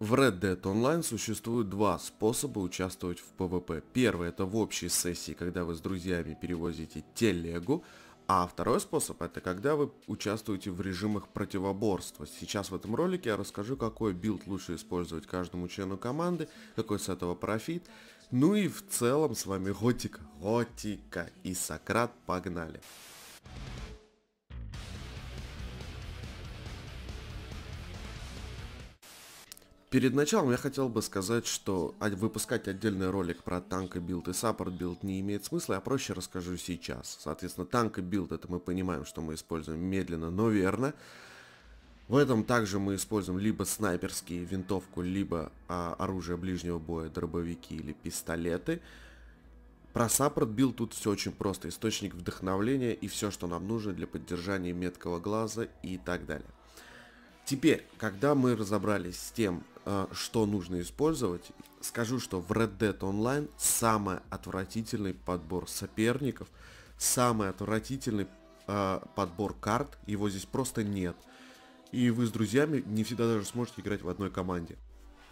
В Red Dead Online существует два способа участвовать в PvP. Первый это в общей сессии, когда вы с друзьями перевозите телегу, а второй способ это когда вы участвуете в режимах противоборства. Сейчас в этом ролике я расскажу, какой билд лучше использовать каждому члену команды, какой с этого профит. Ну и в целом с вами Готика, Готика и Сократ, погнали! Перед началом я хотел бы сказать, что выпускать отдельный ролик про танк и билд и саппорт билд не имеет смысла, я проще расскажу сейчас. Соответственно, танк и билд это мы понимаем, что мы используем медленно, но верно. В этом также мы используем либо снайперские винтовку, либо а, оружие ближнего боя, дробовики или пистолеты. Про саппорт билд тут все очень просто. Источник вдохновления и все, что нам нужно для поддержания меткого глаза и так далее. Теперь, когда мы разобрались с тем, Э, что нужно использовать. Скажу, что в Red Dead Online самый отвратительный подбор соперников, самый отвратительный э, подбор карт, его здесь просто нет. И вы с друзьями не всегда даже сможете играть в одной команде.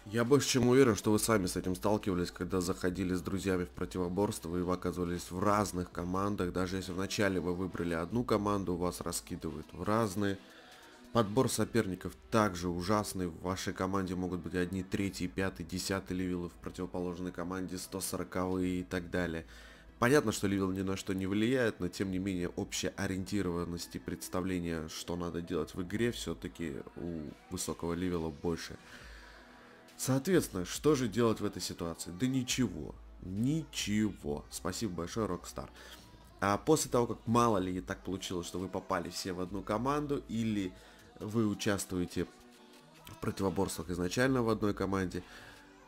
Я больше чем уверен, что вы сами с этим сталкивались, когда заходили с друзьями в противоборство и вы оказывались в разных командах. Даже если вначале вы выбрали одну команду, вас раскидывают в разные. Подбор соперников также ужасный. В вашей команде могут быть одни третий, пятый, десятый левелы в противоположной команде, 140 и так далее. Понятно, что левел ни на что не влияет, но тем не менее общая ориентированность и представление, что надо делать в игре, все-таки у высокого левела больше. Соответственно, что же делать в этой ситуации? Да ничего. Ничего. Спасибо большое, Rockstar. А после того, как мало ли так получилось, что вы попали все в одну команду, или вы участвуете в противоборствах изначально в одной команде,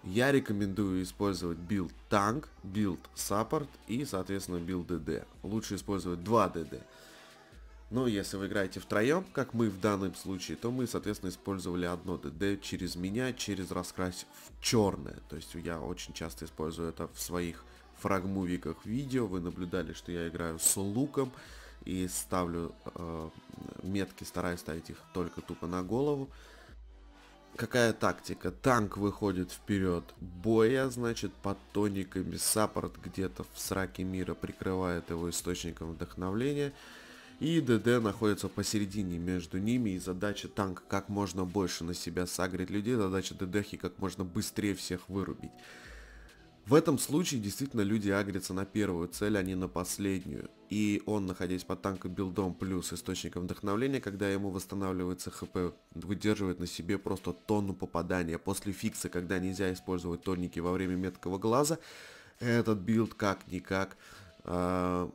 я рекомендую использовать билд танк, билд саппорт и, соответственно, билд ДД. Лучше использовать 2 ДД. Но если вы играете втроем, как мы в данном случае, то мы, соответственно, использовали одно ДД через меня, через раскрась в черное. То есть я очень часто использую это в своих фрагмувиках видео. Вы наблюдали, что я играю с луком и ставлю э, метки, стараюсь ставить их только тупо на голову. Какая тактика? Танк выходит вперед боя, значит, под тониками. Саппорт где-то в сраке мира прикрывает его источником вдохновления. И ДД находится посередине между ними, и задача танка как можно больше на себя сагрить людей, задача ДДХи как можно быстрее всех вырубить. В этом случае действительно люди агрятся на первую цель, а не на последнюю. И он, находясь под танком билдом плюс источником вдохновления, когда ему восстанавливается хп, выдерживает на себе просто тонну попадания. После фикса, когда нельзя использовать тоники во время меткого глаза, этот билд как-никак э,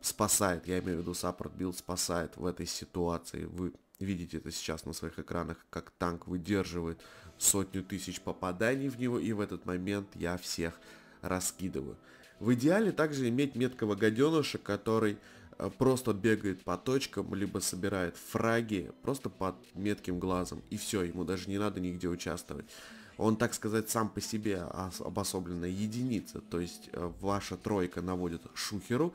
спасает, я имею в виду саппорт билд спасает в этой ситуации. Вы видите это сейчас на своих экранах, как танк выдерживает сотню тысяч попаданий в него, и в этот момент я всех раскидываю. В идеале также иметь меткого гаденыша, который э, просто бегает по точкам, либо собирает фраги просто под метким глазом. И все, ему даже не надо нигде участвовать. Он, так сказать, сам по себе обособленная единица. То есть э, ваша тройка наводит шухеру,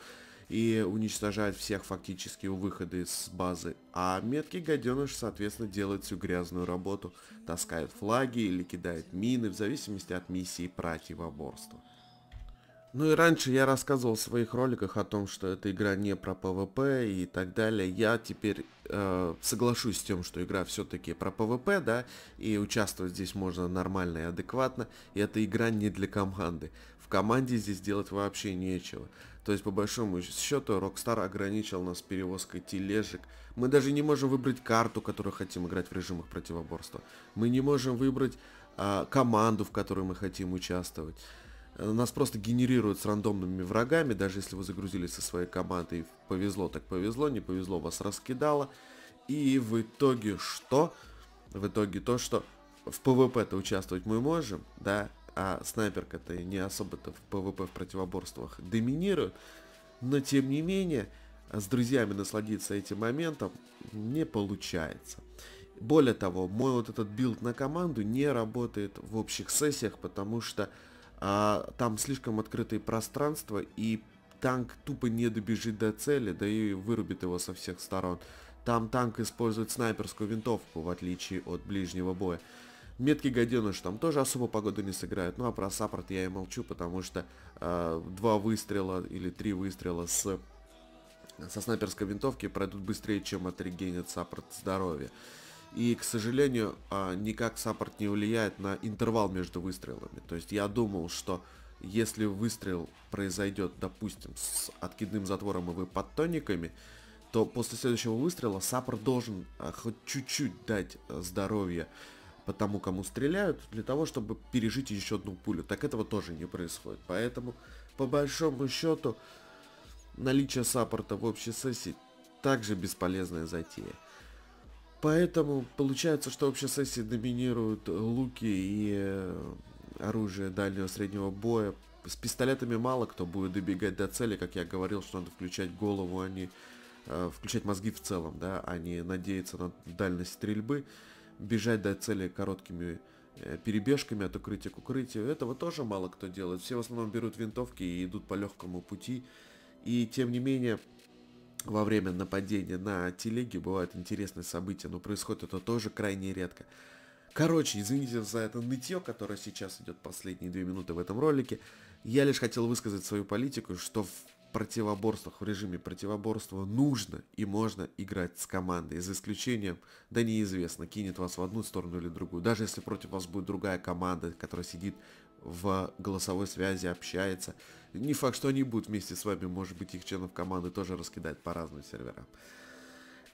и уничтожает всех фактически у выхода из базы. А меткий гаденыш, соответственно, делает всю грязную работу, таскает флаги или кидает мины в зависимости от миссии противоборства. Ну и раньше я рассказывал в своих роликах о том, что эта игра не про ПВП и так далее. Я теперь э, соглашусь с тем, что игра все-таки про ПВП, да, и участвовать здесь можно нормально и адекватно. И эта игра не для команды команде здесь делать вообще нечего. То есть, по большому счету, Rockstar ограничил нас перевозкой тележек. Мы даже не можем выбрать карту, которую хотим играть в режимах противоборства. Мы не можем выбрать э, команду, в которой мы хотим участвовать. Э, нас просто генерируют с рандомными врагами, даже если вы загрузили со своей командой. Повезло так повезло, не повезло, вас раскидало. И в итоге что? В итоге то, что в ПВП-то участвовать мы можем, да, а снайперка-то не особо-то в ПВП в противоборствах доминирует. Но тем не менее, с друзьями насладиться этим моментом не получается. Более того, мой вот этот билд на команду не работает в общих сессиях, потому что а, там слишком открытое пространство и танк тупо не добежит до цели, да и вырубит его со всех сторон. Там танк использует снайперскую винтовку, в отличие от ближнего боя. Меткий гаденыш там тоже особо погоду не сыграет. Ну а про саппорт я и молчу, потому что э, два выстрела или три выстрела с со снайперской винтовки пройдут быстрее, чем отрегенит саппорт здоровья. И, к сожалению, а, никак саппорт не влияет на интервал между выстрелами. То есть я думал, что если выстрел произойдет, допустим, с откидным затвором и выподтониками, то после следующего выстрела саппорт должен а, хоть чуть-чуть дать э, здоровье по тому, кому стреляют, для того, чтобы пережить еще одну пулю. Так этого тоже не происходит. Поэтому, по большому счету, наличие саппорта в общей сессии также бесполезная затея. Поэтому получается, что в общей сессии доминируют э, луки и э, оружие дальнего среднего боя. С пистолетами мало кто будет добегать до цели, как я говорил, что надо включать голову, а не э, включать мозги в целом, да, а не надеяться на дальность стрельбы бежать до цели короткими э, перебежками от укрытия к укрытию. Этого тоже мало кто делает. Все в основном берут винтовки и идут по легкому пути. И тем не менее, во время нападения на телеги бывают интересные события, но происходит это тоже крайне редко. Короче, извините за это нытье, которое сейчас идет последние две минуты в этом ролике. Я лишь хотел высказать свою политику, что в противоборствах, в режиме противоборства нужно и можно играть с командой, за исключением, да неизвестно, кинет вас в одну сторону или другую. Даже если против вас будет другая команда, которая сидит в голосовой связи, общается, не факт, что они будут вместе с вами, может быть, их членов команды тоже раскидать по разным серверам.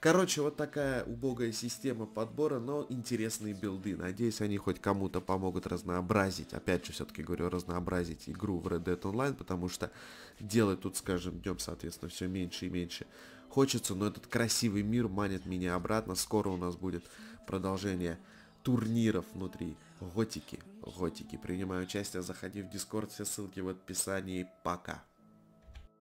Короче, вот такая убогая система подбора, но интересные билды. Надеюсь, они хоть кому-то помогут разнообразить. Опять же, все-таки говорю, разнообразить игру в Red Dead Online, потому что делать тут, скажем, днем, соответственно, все меньше и меньше хочется, но этот красивый мир манит меня обратно. Скоро у нас будет продолжение турниров внутри готики. Готики. Принимаю участие, заходи в Дискорд, все ссылки в описании. Пока.